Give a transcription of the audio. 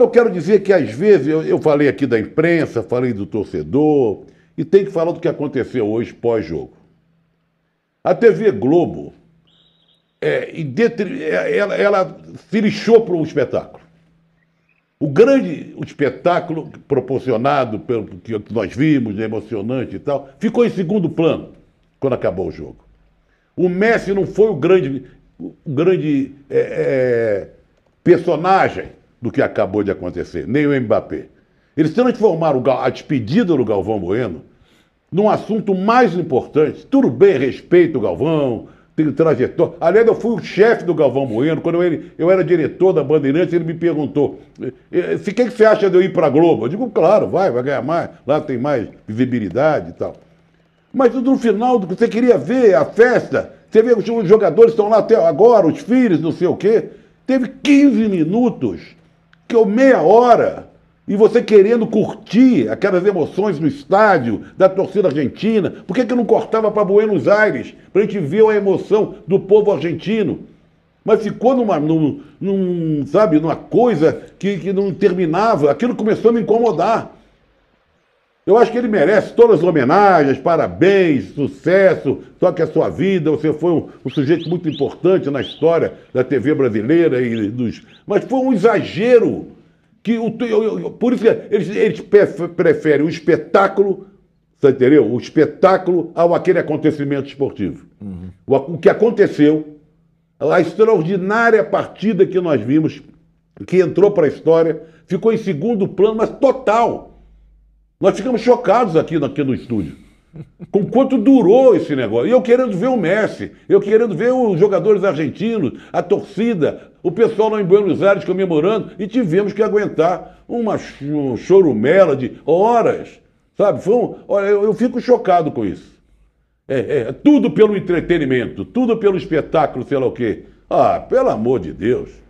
eu quero dizer que às vezes, eu, eu falei aqui da imprensa, falei do torcedor, e tem que falar do que aconteceu hoje pós-jogo. A TV Globo, é, é, ela, ela se lixou para o espetáculo. O grande o espetáculo proporcionado pelo que nós vimos, né, emocionante e tal, ficou em segundo plano quando acabou o jogo. O Messi não foi o grande, o grande é, é, personagem do que acabou de acontecer, nem o Mbappé. Eles transformaram a despedida do Galvão Bueno num assunto mais importante. Tudo bem, respeito o Galvão, tem trajetória. Aliás, eu fui o chefe do Galvão Bueno. Quando ele, eu era diretor da Bandeirantes, ele me perguntou: o eh, eh, que, você acha de eu ir para a Globo? Eu digo, claro, vai, vai ganhar mais, lá tem mais visibilidade e tal. Mas no final, você queria ver a festa, você vê que os jogadores estão lá até agora, os filhos, não sei o quê. Teve 15 minutos que é meia hora, e você querendo curtir aquelas emoções no estádio da torcida argentina, por que, que não cortava para Buenos Aires, para a gente ver a emoção do povo argentino? Mas ficou numa, num, num, sabe, numa coisa que, que não terminava. Aquilo começou a me incomodar. Eu acho que ele merece todas as homenagens, parabéns, sucesso, toque a sua vida. Você foi um, um, sujeito muito importante na história da TV brasileira e dos. Mas foi um exagero. Que o, eu, eu, por isso que eles, eles preferem o espetáculo, você entendeu? O espetáculo ao aquele acontecimento esportivo. Uhum. O, o que aconteceu, a extraordinária partida que nós vimos, que entrou para a história, ficou em segundo plano, mas total. Nós ficamos chocados aqui, aqui no estúdio. Com quanto durou esse negócio? E eu querendo ver o Messi, eu querendo ver os jogadores argentinos, a torcida, o pessoal lá em Buenos Aires comemorando, e tivemos que aguentar uma um chorumela de horas, sabe? Foi um, olha, eu, eu, fico chocado com isso. É, é, tudo pelo entretenimento, tudo pelo espetáculo, sei lá o quê. Ah, pelo amor de Deus.